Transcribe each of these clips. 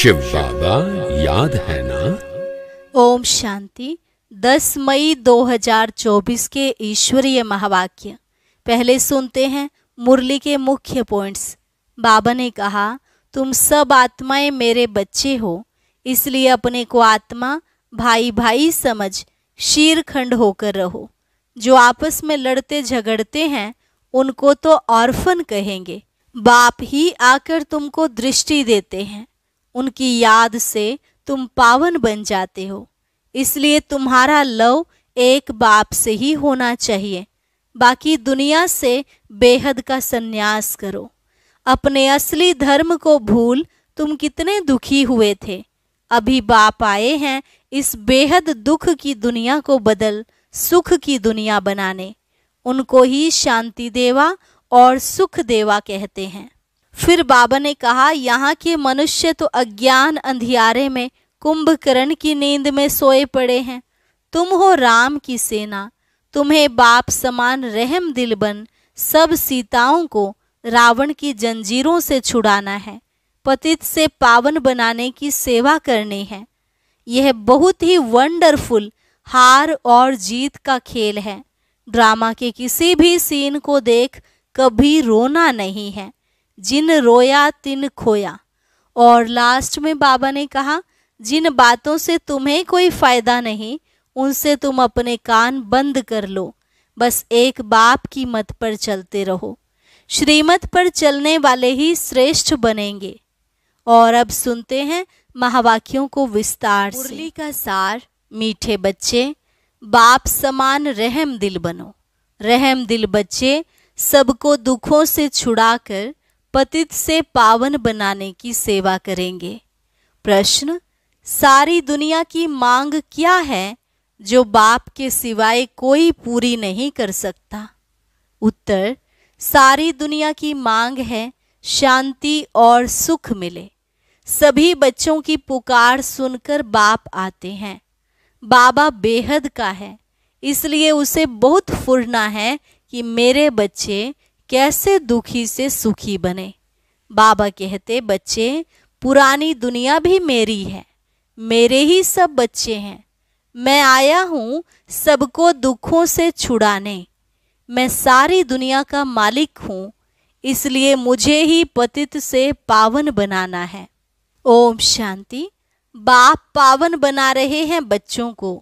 शिव बाबा याद है ना ओम शांति 10 मई 2024 के ईश्वरीय महावाक्य पहले सुनते हैं मुरली के मुख्य पॉइंट्स बाबा ने कहा तुम सब आत्माएं मेरे बच्चे हो इसलिए अपने को आत्मा भाई भाई समझ शीर खंड होकर रहो जो आपस में लड़ते झगड़ते हैं उनको तो ऑर्फन कहेंगे बाप ही आकर तुमको दृष्टि देते हैं उनकी याद से तुम पावन बन जाते हो इसलिए तुम्हारा लव एक बाप से ही होना चाहिए बाकी दुनिया से बेहद का संन्यास करो अपने असली धर्म को भूल तुम कितने दुखी हुए थे अभी बाप आए हैं इस बेहद दुख की दुनिया को बदल सुख की दुनिया बनाने उनको ही शांति देवा और सुख देवा कहते हैं फिर बाबा ने कहा यहाँ के मनुष्य तो अज्ञान अंधियारे में कुंभकर्ण की नींद में सोए पड़े हैं तुम हो राम की सेना तुम्हें बाप समान रहम दिल बन सब सीताओं को रावण की जंजीरों से छुड़ाना है पतित से पावन बनाने की सेवा करनी है यह बहुत ही वंडरफुल हार और जीत का खेल है ड्रामा के किसी भी सीन को देख कभी रोना नहीं है जिन रोया तिन खोया और लास्ट में बाबा ने कहा जिन बातों से तुम्हें कोई फायदा नहीं उनसे तुम अपने कान बंद कर लो बस एक बाप की मत पर चलते रहो श्रीमत पर चलने वाले ही श्रेष्ठ बनेंगे और अब सुनते हैं महावाक्यों को विस्तार मुरली का सार मीठे बच्चे बाप समान रहम दिल बनो रहम दिल बच्चे सबको दुखों से छुड़ाकर पतित से पावन बनाने की सेवा करेंगे प्रश्न सारी दुनिया की मांग क्या है जो बाप के सिवाय कोई पूरी नहीं कर सकता उत्तर सारी दुनिया की मांग है शांति और सुख मिले सभी बच्चों की पुकार सुनकर बाप आते हैं बाबा बेहद का है इसलिए उसे बहुत फुरना है कि मेरे बच्चे कैसे दुखी से सुखी बने बाबा कहते बच्चे पुरानी दुनिया भी मेरी है मेरे ही सब बच्चे हैं मैं आया हूँ सबको दुखों से छुड़ाने मैं सारी दुनिया का मालिक हूँ इसलिए मुझे ही पतित से पावन बनाना है ओम शांति बाप पावन बना रहे हैं बच्चों को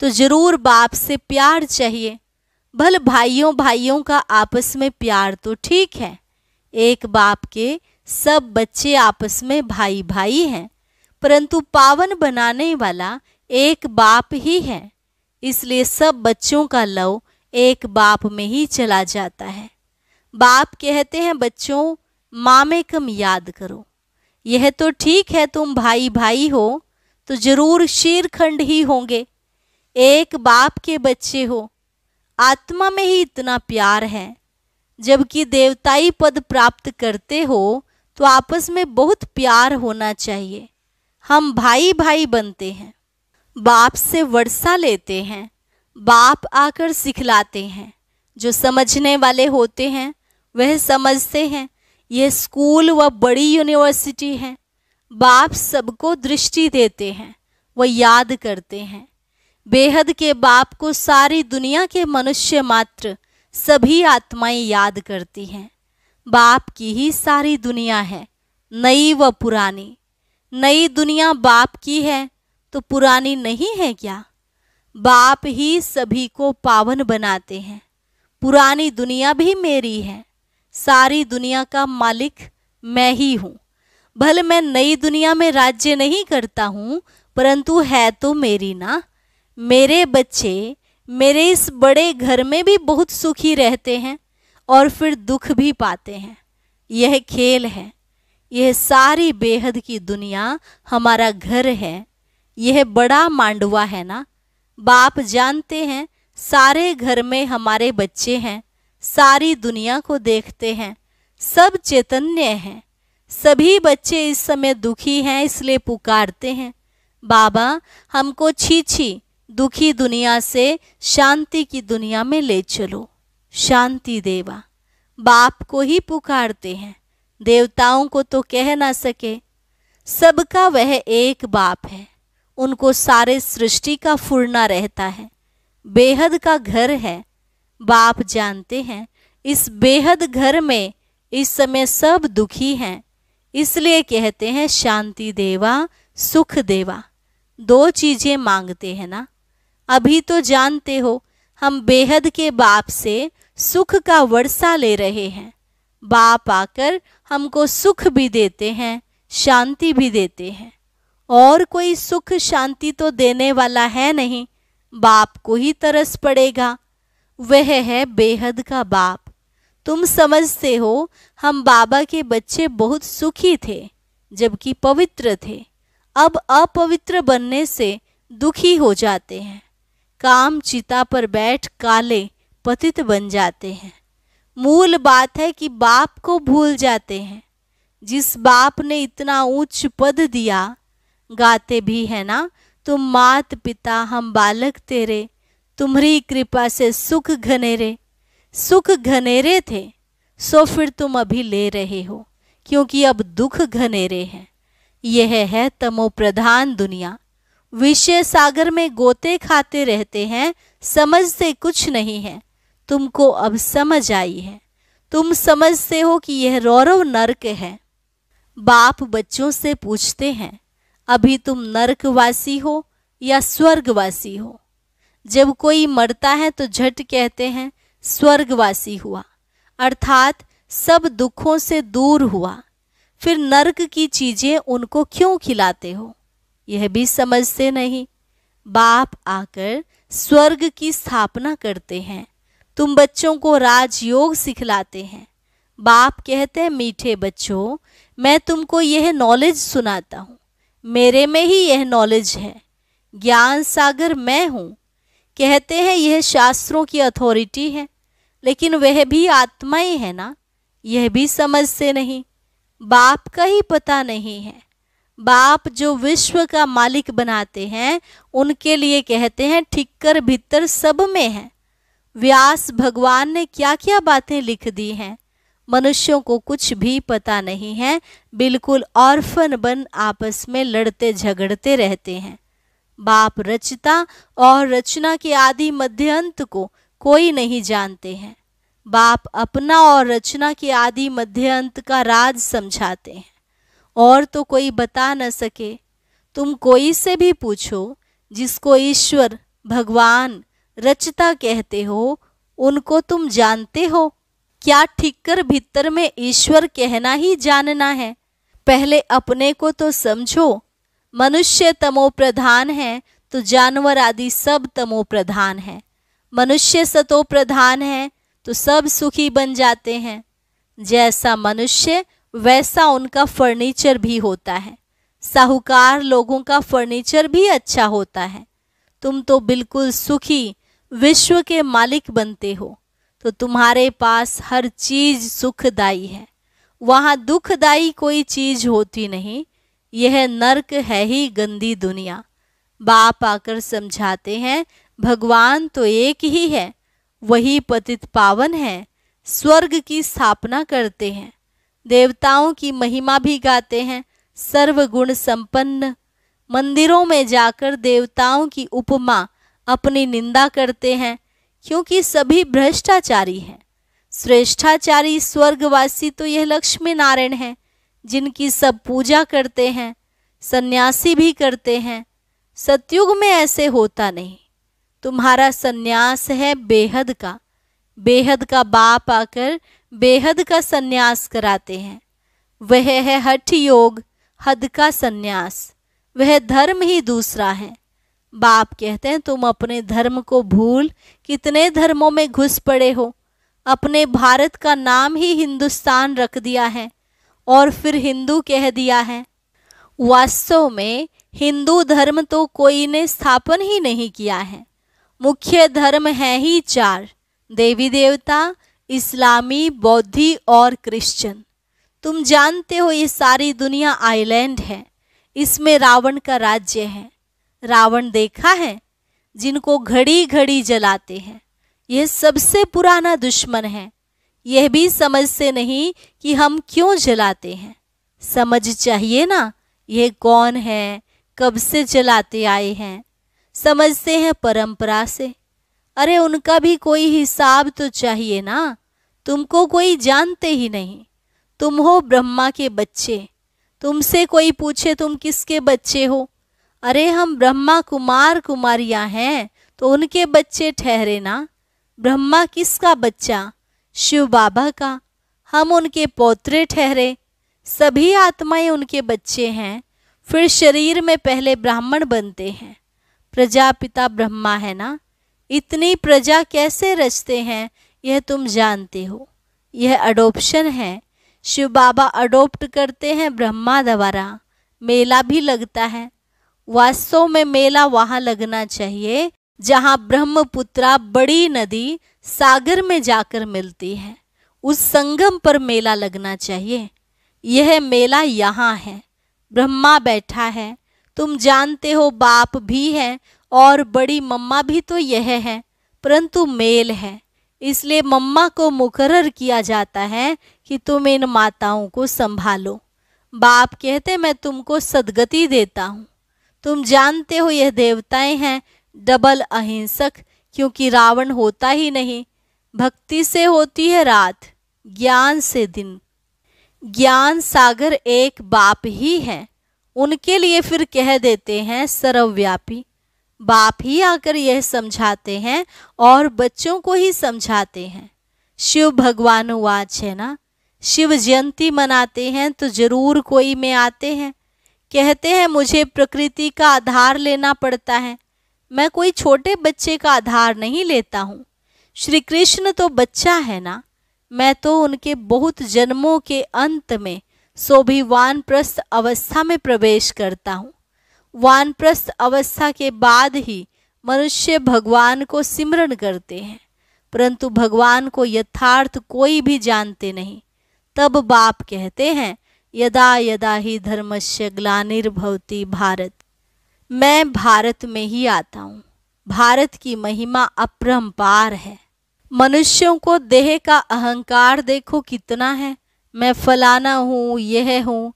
तो ज़रूर बाप से प्यार चाहिए भल भाइयों भाइयों का आपस में प्यार तो ठीक है एक बाप के सब बच्चे आपस में भाई भाई हैं परंतु पावन बनाने वाला एक बाप ही है इसलिए सब बच्चों का लव एक बाप में ही चला जाता है बाप कहते हैं बच्चों माँ में कम याद करो यह तो ठीक है तुम भाई भाई हो तो जरूर शीरखंड ही होंगे एक बाप के बच्चे हो आत्मा में ही इतना प्यार है जबकि देवताई पद प्राप्त करते हो तो आपस में बहुत प्यार होना चाहिए हम भाई भाई बनते हैं बाप से वर्षा लेते हैं बाप आकर सिखलाते हैं जो समझने वाले होते हैं वह समझते हैं यह स्कूल व बड़ी यूनिवर्सिटी है बाप सबको दृष्टि देते हैं वह याद करते हैं बेहद के बाप को सारी दुनिया के मनुष्य मात्र सभी आत्माएं याद करती हैं बाप की ही सारी दुनिया है नई व पुरानी नई दुनिया बाप की है तो पुरानी नहीं है क्या बाप ही सभी को पावन बनाते हैं पुरानी दुनिया भी मेरी है सारी दुनिया का मालिक मैं ही हूँ भले मैं नई दुनिया में राज्य नहीं करता हूँ परंतु है तो मेरी ना मेरे बच्चे मेरे इस बड़े घर में भी बहुत सुखी रहते हैं और फिर दुख भी पाते हैं यह खेल है यह सारी बेहद की दुनिया हमारा घर है यह बड़ा मांडवा है ना बाप जानते हैं सारे घर में हमारे बच्चे हैं सारी दुनिया को देखते हैं सब चैतन्य हैं सभी बच्चे इस समय दुखी हैं इसलिए पुकारते हैं बाबा हमको छी छी दुखी दुनिया से शांति की दुनिया में ले चलो शांति देवा बाप को ही पुकारते हैं देवताओं को तो कह ना सके सबका वह एक बाप है उनको सारे सृष्टि का फुरना रहता है बेहद का घर है बाप जानते हैं इस बेहद घर में इस समय सब दुखी हैं इसलिए कहते हैं शांति देवा सुख देवा दो चीज़ें मांगते हैं ना अभी तो जानते हो हम बेहद के बाप से सुख का वर्षा ले रहे हैं बाप आकर हमको सुख भी देते हैं शांति भी देते हैं और कोई सुख शांति तो देने वाला है नहीं बाप को ही तरस पड़ेगा वह है बेहद का बाप तुम समझते हो हम बाबा के बच्चे बहुत सुखी थे जबकि पवित्र थे अब अपवित्र बनने से दुखी हो जाते हैं काम चिता पर बैठ काले पतित बन जाते हैं मूल बात है कि बाप को भूल जाते हैं जिस बाप ने इतना उच्च पद दिया गाते भी है ना तुम मात पिता हम बालक तेरे तुम्हारी कृपा से सुख घनेरे सुख घनेरे थे सो फिर तुम अभी ले रहे हो क्योंकि अब दुख घनेरे हैं यह है तमो प्रधान दुनिया विषय सागर में गोते खाते रहते हैं समझते कुछ नहीं है तुमको अब समझ आई है तुम समझते हो कि यह रौरव नरक है बाप बच्चों से पूछते हैं अभी तुम नरकवासी हो या स्वर्गवासी हो जब कोई मरता है तो झट कहते हैं स्वर्गवासी हुआ अर्थात सब दुखों से दूर हुआ फिर नरक की चीजें उनको क्यों खिलाते हो यह भी समझते नहीं बाप आकर स्वर्ग की स्थापना करते हैं तुम बच्चों को राजयोग सिखलाते हैं बाप कहते हैं मीठे बच्चों मैं तुमको यह नॉलेज सुनाता हूँ मेरे में ही यह नॉलेज है ज्ञान सागर मैं हूँ कहते हैं यह शास्त्रों की अथॉरिटी है लेकिन वह भी आत्माएं है ना यह भी समझते नहीं बाप का ही पता नहीं है बाप जो विश्व का मालिक बनाते हैं उनके लिए कहते हैं ठिक्कर भीतर सब में है व्यास भगवान ने क्या क्या बातें लिख दी हैं मनुष्यों को कुछ भी पता नहीं है बिल्कुल ऑर्फन बन आपस में लड़ते झगड़ते रहते हैं बाप रचता और रचना के आदि अंत को कोई नहीं जानते हैं बाप अपना और रचना के आदि मध्य अंत का राज समझाते हैं और तो कोई बता न सके तुम कोई से भी पूछो जिसको ईश्वर भगवान रचता कहते हो उनको तुम जानते हो क्या ठीक कर भीतर में ईश्वर कहना ही जानना है पहले अपने को तो समझो मनुष्य तमो प्रधान है तो जानवर आदि सब तमो प्रधान है मनुष्य सतो प्रधान है तो सब सुखी बन जाते हैं जैसा मनुष्य वैसा उनका फर्नीचर भी होता है साहूकार लोगों का फर्नीचर भी अच्छा होता है तुम तो बिल्कुल सुखी विश्व के मालिक बनते हो तो तुम्हारे पास हर चीज सुखदाई है वहाँ दुखदाई कोई चीज होती नहीं यह नरक है ही गंदी दुनिया बाप आकर समझाते हैं भगवान तो एक ही है वही पतित पावन है स्वर्ग की स्थापना करते हैं देवताओं की महिमा भी गाते हैं सर्वगुण संपन्न मंदिरों में जाकर देवताओं की उपमा अपनी निंदा करते हैं क्योंकि सभी भ्रष्टाचारी हैं श्रेष्ठाचारी स्वर्गवासी तो यह लक्ष्मी नारायण हैं जिनकी सब पूजा करते हैं सन्यासी भी करते हैं सतयुग में ऐसे होता नहीं तुम्हारा सन्यास है बेहद का बेहद का बाप आकर बेहद का संन्यास कराते हैं वह है हठ योग हद का संन्यास वह धर्म ही दूसरा है बाप कहते हैं तुम अपने धर्म को भूल कितने धर्मों में घुस पड़े हो अपने भारत का नाम ही हिंदुस्तान रख दिया है और फिर हिंदू कह दिया है वास्तव में हिंदू धर्म तो कोई ने स्थापन ही नहीं किया है मुख्य धर्म है ही चार देवी देवता इस्लामी बौद्धि और क्रिश्चियन तुम जानते हो ये सारी दुनिया आइलैंड है इसमें रावण का राज्य है रावण देखा है जिनको घड़ी घड़ी जलाते हैं यह सबसे पुराना दुश्मन है यह भी समझ से नहीं कि हम क्यों जलाते हैं समझ चाहिए ना यह कौन है कब से जलाते आए हैं समझते हैं परंपरा से अरे उनका भी कोई हिसाब तो चाहिए ना तुमको कोई जानते ही नहीं तुम हो ब्रह्मा के बच्चे तुमसे कोई पूछे तुम किसके बच्चे हो अरे हम ब्रह्मा कुमार कुमारियां हैं तो उनके बच्चे ठहरे ना ब्रह्मा किसका बच्चा शिव बाबा का हम उनके पोत्रे ठहरे सभी आत्माएं उनके बच्चे हैं फिर शरीर में पहले ब्राह्मण बनते हैं प्रजापिता ब्रह्मा है ना इतनी प्रजा कैसे रचते हैं यह तुम जानते हो यह अडोप्शन है शिव बाबा अडोप्ट करते हैं ब्रह्मा द्वारा मेला भी लगता है वास्तव में मेला वहाँ लगना चाहिए जहाँ ब्रह्मपुत्रा बड़ी नदी सागर में जाकर मिलती है उस संगम पर मेला लगना चाहिए यह मेला यहाँ है ब्रह्मा बैठा है तुम जानते हो बाप भी है और बड़ी मम्मा भी तो यह है परंतु मेल है इसलिए मम्मा को मुकरर किया जाता है कि तुम इन माताओं को संभालो बाप कहते मैं तुमको सदगति देता हूँ तुम जानते हो यह देवताएं हैं डबल अहिंसक क्योंकि रावण होता ही नहीं भक्ति से होती है रात ज्ञान से दिन ज्ञान सागर एक बाप ही है उनके लिए फिर कह देते हैं सर्वव्यापी बाप ही आकर यह समझाते हैं और बच्चों को ही समझाते हैं शिव भगवान वाच है ना शिव जयंती मनाते हैं तो जरूर कोई में आते हैं कहते हैं मुझे प्रकृति का आधार लेना पड़ता है मैं कोई छोटे बच्चे का आधार नहीं लेता हूँ श्री कृष्ण तो बच्चा है ना मैं तो उनके बहुत जन्मों के अंत में सोभिवान प्रस्थ अवस्था में प्रवेश करता हूँ वानप्रस्थ अवस्था के बाद ही मनुष्य भगवान को सिमरण करते हैं परंतु भगवान को यथार्थ कोई भी जानते नहीं तब बाप कहते हैं यदा यदा ही धर्मस्य ग्लानिर्भवती भारत मैं भारत में ही आता हूँ भारत की महिमा अपरम्पार है मनुष्यों को देह का अहंकार देखो कितना है मैं फलाना हूँ यह हूँ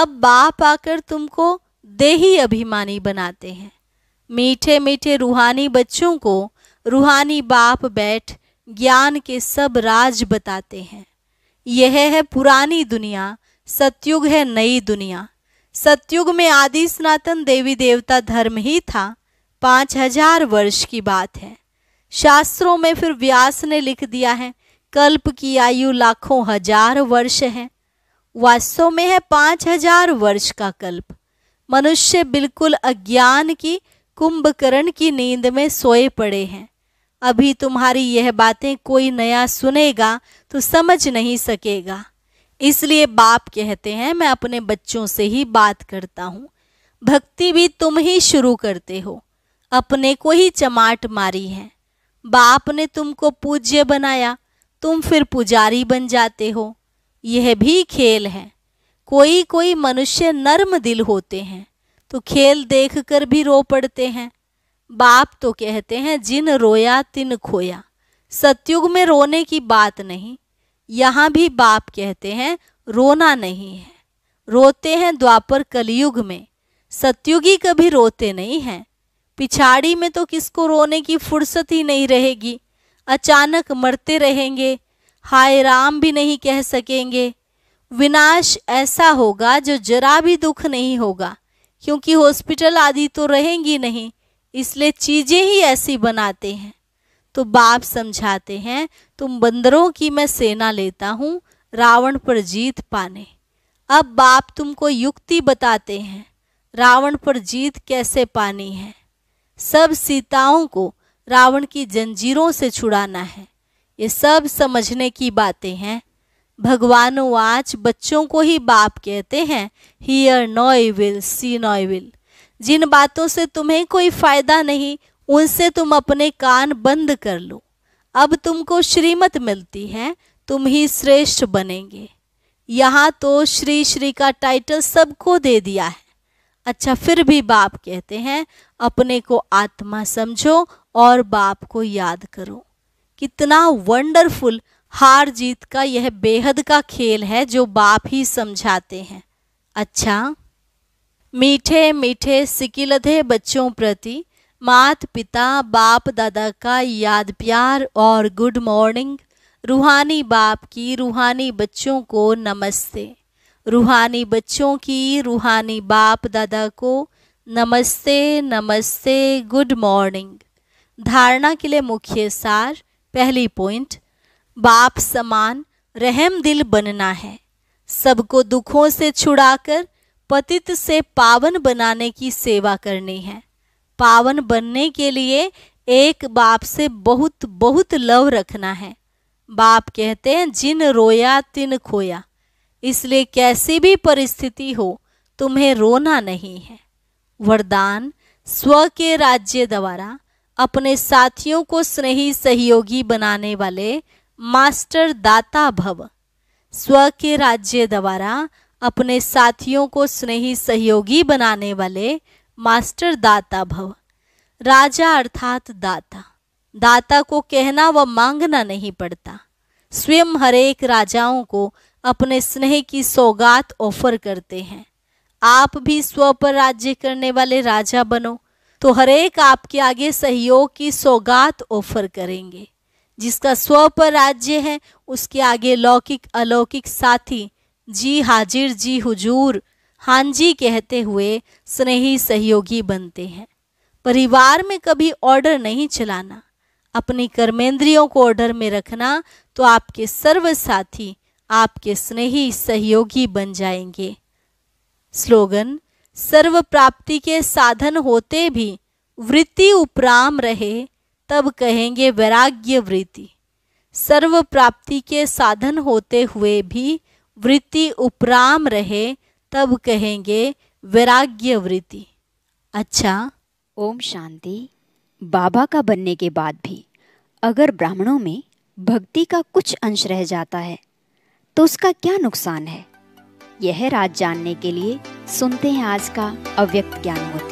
अब बाप आकर तुमको देही अभिमानी बनाते हैं मीठे मीठे रूहानी बच्चों को रूहानी बाप बैठ ज्ञान के सब राज बताते हैं यह है पुरानी दुनिया सतयुग है नई दुनिया सतयुग में आदि सनातन देवी देवता धर्म ही था पाँच हजार वर्ष की बात है शास्त्रों में फिर व्यास ने लिख दिया है कल्प की आयु लाखों हजार वर्ष है वास्तव में है पाँच हजार वर्ष का कल्प मनुष्य बिल्कुल अज्ञान की कुंभकर्ण की नींद में सोए पड़े हैं अभी तुम्हारी यह बातें कोई नया सुनेगा तो समझ नहीं सकेगा इसलिए बाप कहते हैं मैं अपने बच्चों से ही बात करता हूँ भक्ति भी तुम ही शुरू करते हो अपने को ही चमाट मारी है बाप ने तुमको पूज्य बनाया तुम फिर पुजारी बन जाते हो यह भी खेल है कोई कोई मनुष्य नर्म दिल होते हैं तो खेल देख कर भी रो पड़ते हैं बाप तो कहते हैं जिन रोया तिन खोया सत्युग में रोने की बात नहीं यहाँ भी बाप कहते हैं रोना नहीं है रोते हैं द्वापर कलयुग में सत्युगी कभी रोते नहीं हैं पिछाड़ी में तो किसको रोने की फुर्सत ही नहीं रहेगी अचानक मरते रहेंगे हाय राम भी नहीं कह सकेंगे विनाश ऐसा होगा जो जरा भी दुख नहीं होगा क्योंकि हॉस्पिटल आदि तो रहेंगी नहीं इसलिए चीज़ें ही ऐसी बनाते हैं तो बाप समझाते हैं तुम बंदरों की मैं सेना लेता हूँ रावण पर जीत पाने अब बाप तुमको युक्ति बताते हैं रावण पर जीत कैसे पानी है सब सीताओं को रावण की जंजीरों से छुड़ाना है ये सब समझने की बातें हैं भगवान वाच बच्चों को ही बाप कहते हैं hear no evil see no evil जिन बातों से तुम्हें कोई फायदा नहीं उनसे तुम अपने कान बंद कर लो अब तुमको श्रीमत मिलती है तुम ही श्रेष्ठ बनेंगे यहाँ तो श्री श्री का टाइटल सबको दे दिया है अच्छा फिर भी बाप कहते हैं अपने को आत्मा समझो और बाप को याद करो कितना वंडरफुल हार जीत का यह बेहद का खेल है जो बाप ही समझाते हैं अच्छा मीठे मीठे सिकिलधे बच्चों प्रति मात पिता बाप दादा का याद प्यार और गुड मॉर्निंग रूहानी बाप की रूहानी बच्चों को नमस्ते रूहानी बच्चों की रूहानी बाप दादा को नमस्ते नमस्ते गुड मॉर्निंग धारणा के लिए मुख्य सार पहली पॉइंट बाप समान रहम दिल बनना है सबको दुखों से छुड़ाकर पतित से पावन बनाने की सेवा करनी है पावन बनने के लिए एक बाप से बहुत बहुत लव रखना है बाप कहते हैं जिन रोया तिन खोया इसलिए कैसी भी परिस्थिति हो तुम्हें रोना नहीं है वरदान स्व के राज्य द्वारा अपने साथियों को स्नेही सहयोगी बनाने वाले मास्टर दाता भव स्व के राज्य द्वारा अपने साथियों को स्नेही सहयोगी बनाने वाले मास्टर दाता भव राजा अर्थात दाता दाता को कहना व मांगना नहीं पड़ता स्वयं हरेक राजाओं को अपने स्नेह की सौगात ऑफर करते हैं आप भी स्व पर राज्य करने वाले राजा बनो तो हरेक आपके आगे सहयोग की सौगात ऑफर करेंगे जिसका स्व पर राज्य है उसके आगे लौकिक अलौकिक साथी जी हाजिर जी हुजूर हां जी कहते हुए स्नेही सहयोगी बनते हैं परिवार में कभी ऑर्डर नहीं चलाना अपनी कर्मेंद्रियों को ऑर्डर में रखना तो आपके सर्व साथी आपके स्नेही सहयोगी बन जाएंगे स्लोगन सर्व प्राप्ति के साधन होते भी वृत्ति उपराम रहे तब कहेंगे वैराग्य वृत्ति सर्व प्राप्ति के साधन होते हुए भी वृत्ति उपराम रहे तब कहेंगे वैराग्य वृत्ति अच्छा ओम शांति बाबा का बनने के बाद भी अगर ब्राह्मणों में भक्ति का कुछ अंश रह जाता है तो उसका क्या नुकसान है यह राज जानने के लिए सुनते हैं आज का अव्यक्त ज्ञान